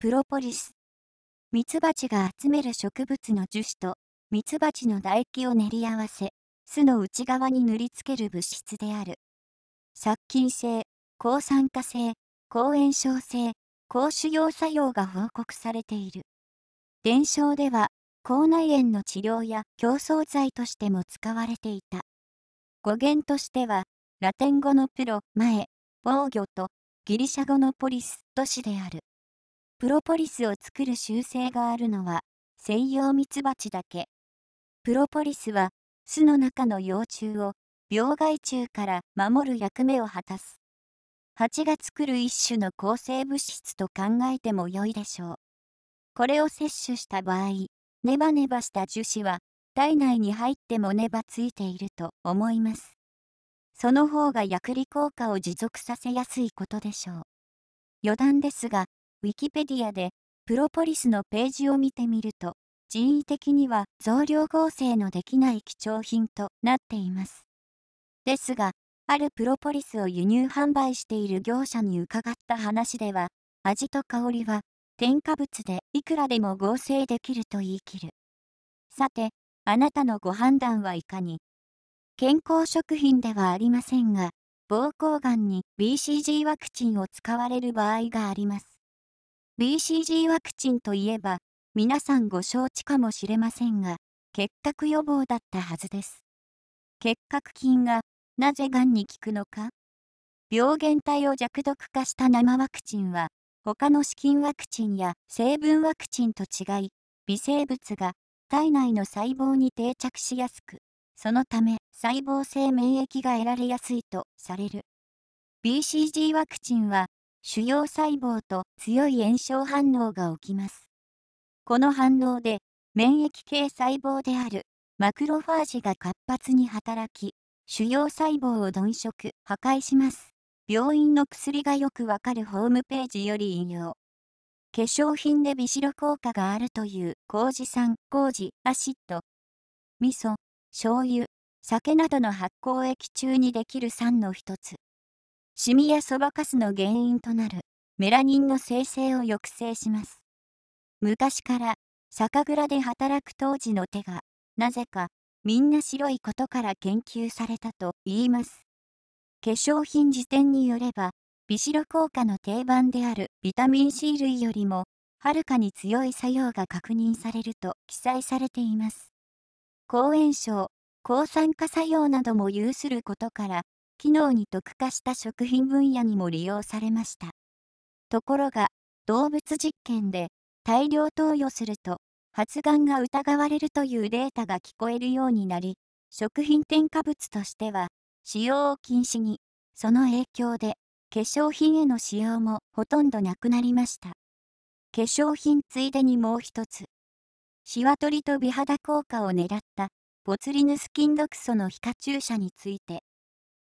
プロポリス。ミツバチが集める植物の樹脂とミツバチの唾液を練り合わせ、巣の内側に塗りつける物質である。殺菌性、抗酸化性、抗炎症性、抗腫瘍作用が報告されている。伝承では、口内炎の治療や競争剤としても使われていた。語源としては、ラテン語のプロ、前、防御とギリシャ語のポリス、都市である。プロポリスを作る習性があるのは西洋ミツバチだけ。プロポリスは巣の中の幼虫を病害虫から守る役目を果たす。蜂が作る一種の抗生物質と考えても良いでしょう。これを摂取した場合、ネバネバした樹脂は体内に入ってもネバついていると思います。その方が薬理効果を持続させやすいことでしょう。余談ですが、ウィキペディアで、プロポリスのページを見てみると、人為的には増量合成のできない貴重品となっています。ですが、あるプロポリスを輸入販売している業者に伺った話では、味と香りは添加物でいくらでも合成できると言い切る。さて、あなたのご判断はいかに健康食品ではありませんが、膀胱がんに BCG ワクチンを使われる場合があります。BCG ワクチンといえば、皆さんご承知かもしれませんが、結核予防だったはずです。結核菌がなぜがんに効くのか病原体を弱毒化した生ワクチンは、他の資金ワクチンや成分ワクチンと違い、微生物が体内の細胞に定着しやすく、そのため細胞性免疫が得られやすいとされる。BCG ワクチンは腫瘍細胞と強い炎症反応が起きます。この反応で、免疫系細胞であるマクロファージが活発に働き、腫瘍細胞を鈍色、破壊します。病院の薬がよくわかるホームページより引用。化粧品で美白効果があるという麹酸、麹、アシッド、味噌、醤油、酒などの発酵液中にできる酸の一つ。シミやそばかすの原因となるメラニンの生成を抑制します。昔から酒蔵で働く当時の手がなぜかみんな白いことから研究されたと言います。化粧品辞典によれば美白効果の定番であるビタミン C 類よりもはるかに強い作用が確認されると記載されています。抗炎症、抗酸化作用なども有することから機能に特化した食品分野にも利用されましたところが動物実験で大量投与すると発がんが疑われるというデータが聞こえるようになり食品添加物としては使用を禁止にその影響で化粧品への使用もほとんどなくなりました化粧品ついでにもう一つシワ取りと美肌効果を狙ったボツリヌス菌毒素の皮下注射について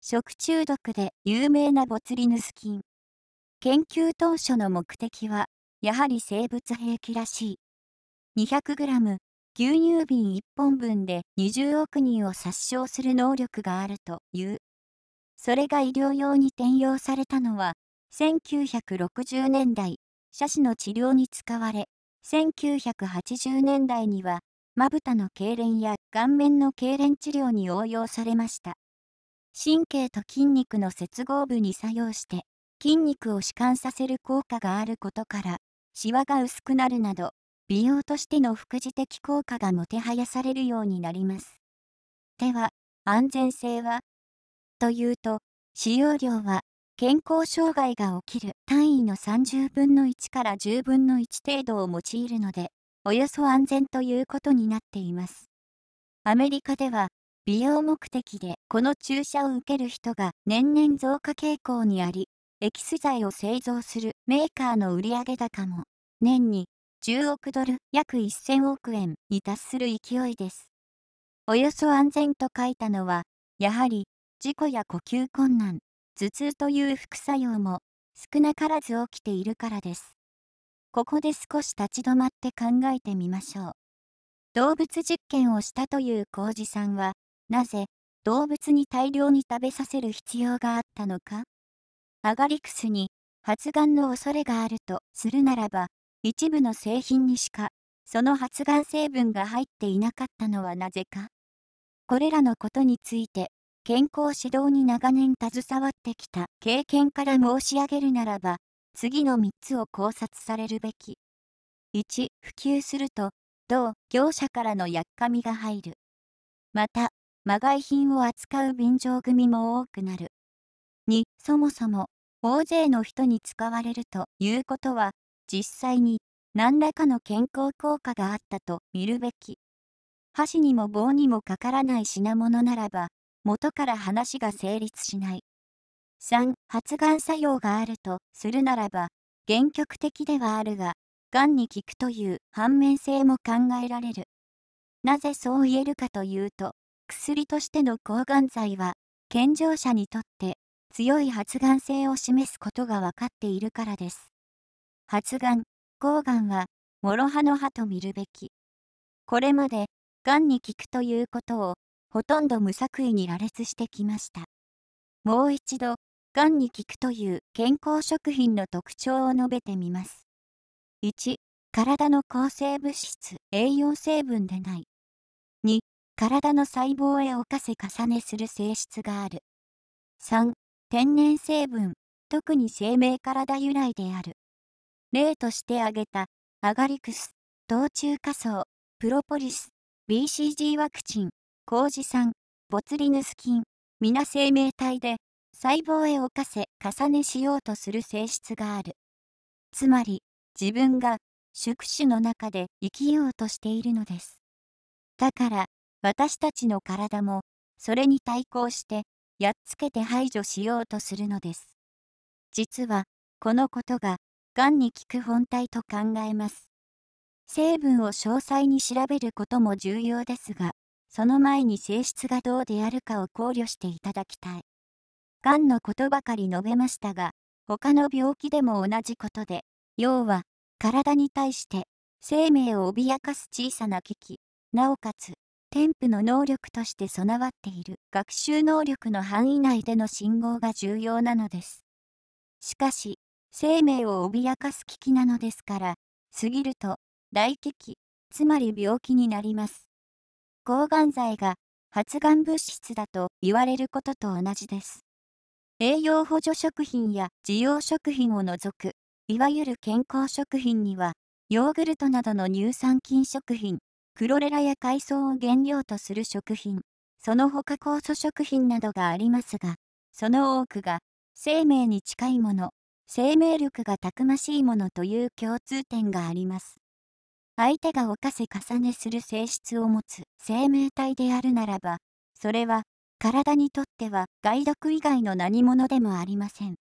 食中毒で有名なボツリヌス菌。研究当初の目的は、やはり生物兵器らしい。200g、牛乳瓶1本分で20億人を殺傷する能力があるという。それが医療用に転用されたのは、1960年代、斜視の治療に使われ、1980年代には、まぶたの痙攣や顔面の痙攣治療に応用されました。神経と筋肉の接合部に作用して筋肉を弛緩させる効果があることからシワが薄くなるなど美容としての副次的効果がもてはやされるようになりますでは安全性はというと使用量は健康障害が起きる単位の30分の1から10分の1程度を用いるのでおよそ安全ということになっていますアメリカでは美容目的でこの注射を受ける人が年々増加傾向にあり、エキス剤を製造するメーカーの売上高も年に10億ドル約1000億円に達する勢いです。およそ安全と書いたのは、やはり事故や呼吸困難、頭痛という副作用も少なからず起きているからです。ここで少し立ち止まって考えてみましょう。動物実験をしたという浩二さんは、なぜ、動物に大量に食べさせる必要があったのかアガリクスに発がんの恐れがあるとするならば、一部の製品にしか、その発がん成分が入っていなかったのはなぜかこれらのことについて、健康指導に長年携わってきた経験から申し上げるならば、次の3つを考察されるべき。1、普及すると、同業者からのやっかみが入る。また、まがい品を扱う便乗組も多くなる。2、そもそも、大勢の人に使われるということは、実際に何らかの健康効果があったと見るべき。箸にも棒にもかからない品物ならば、元から話が成立しない。3、発がん作用があるとするならば、原曲的ではあるが、がんに効くという反面性も考えられる。なぜそう言えるかというと、薬としての抗がん剤は、健常者にとって強い発がん性を示すことが分かっているからです。発がん、抗がんは、諸刃の刃と見るべき。これまで、がんに効くということを、ほとんど無作為に羅列してきました。もう一度、がんに効くという健康食品の特徴を述べてみます。1、体の抗生物質、栄養成分でない。体の細胞へおせ重ねする性質がある。3. 天然成分、特に生命体由来である。例として挙げた、アガリクス、冬中仮想、プロポリス、BCG ワクチン、麹酸、ボツリヌス菌、皆生命体で、細胞へ侵せ重ねしようとする性質がある。つまり、自分が宿主の中で生きようとしているのです。だから、私たちの体もそれに対抗してやっつけて排除しようとするのです実はこのことががんに効く本体と考えます成分を詳細に調べることも重要ですがその前に性質がどうであるかを考慮していただきたいがんのことばかり述べましたが他の病気でも同じことで要は体に対して生命を脅かす小さな危機なおかつ添付の能力として備わっている学習能力の範囲内での信号が重要なのです。しかし、生命を脅かす危機なのですから、過ぎると大危機、つまり病気になります。抗がん剤が発がん物質だと言われることと同じです。栄養補助食品や滋養食品を除く、いわゆる健康食品には、ヨーグルトなどの乳酸菌食品、クロレラや海藻を原料とする食品、その他酵素食品などがありますが、その多くが生命に近いもの、生命力がたくましいものという共通点があります。相手が犯せ重ねする性質を持つ生命体であるならば、それは体にとっては害毒以外の何者でもありません。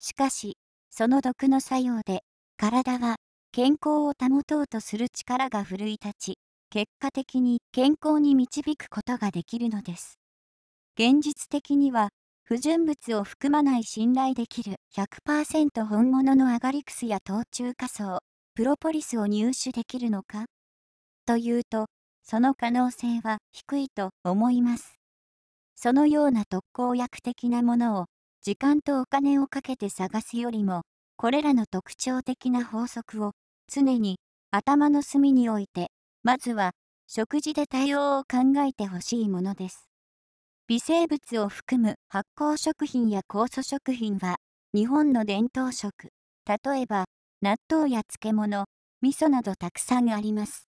しかし、その毒の作用で、体は健康を保とうとする力が奮い立ち、結果的に健康に導くことができるのです。現実的には、不純物を含まない信頼できる100%本物のアガリクスや糖中仮想、プロポリスを入手できるのかというと、その可能性は低いと思います。そのような特効薬的なものを時間とお金をかけて探すよりも、これらの特徴的な法則を常に頭の隅に置いてまずは、食事で対応を考えてほしいものです。微生物を含む発酵食品や酵素食品は、日本の伝統食、例えば、納豆や漬物、味噌などたくさんあります。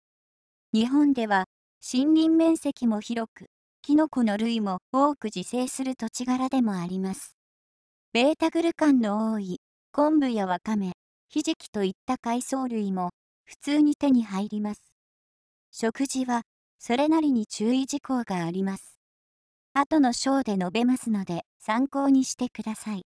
日本では、森林面積も広く、キノコの類も多く自生する土地柄でもあります。ベータグルカンの多い昆布やわかめ、ひじきといった海藻類も普通に手に入ります。食事は、それなりに注意事項があります。後の章で述べますので、参考にしてください。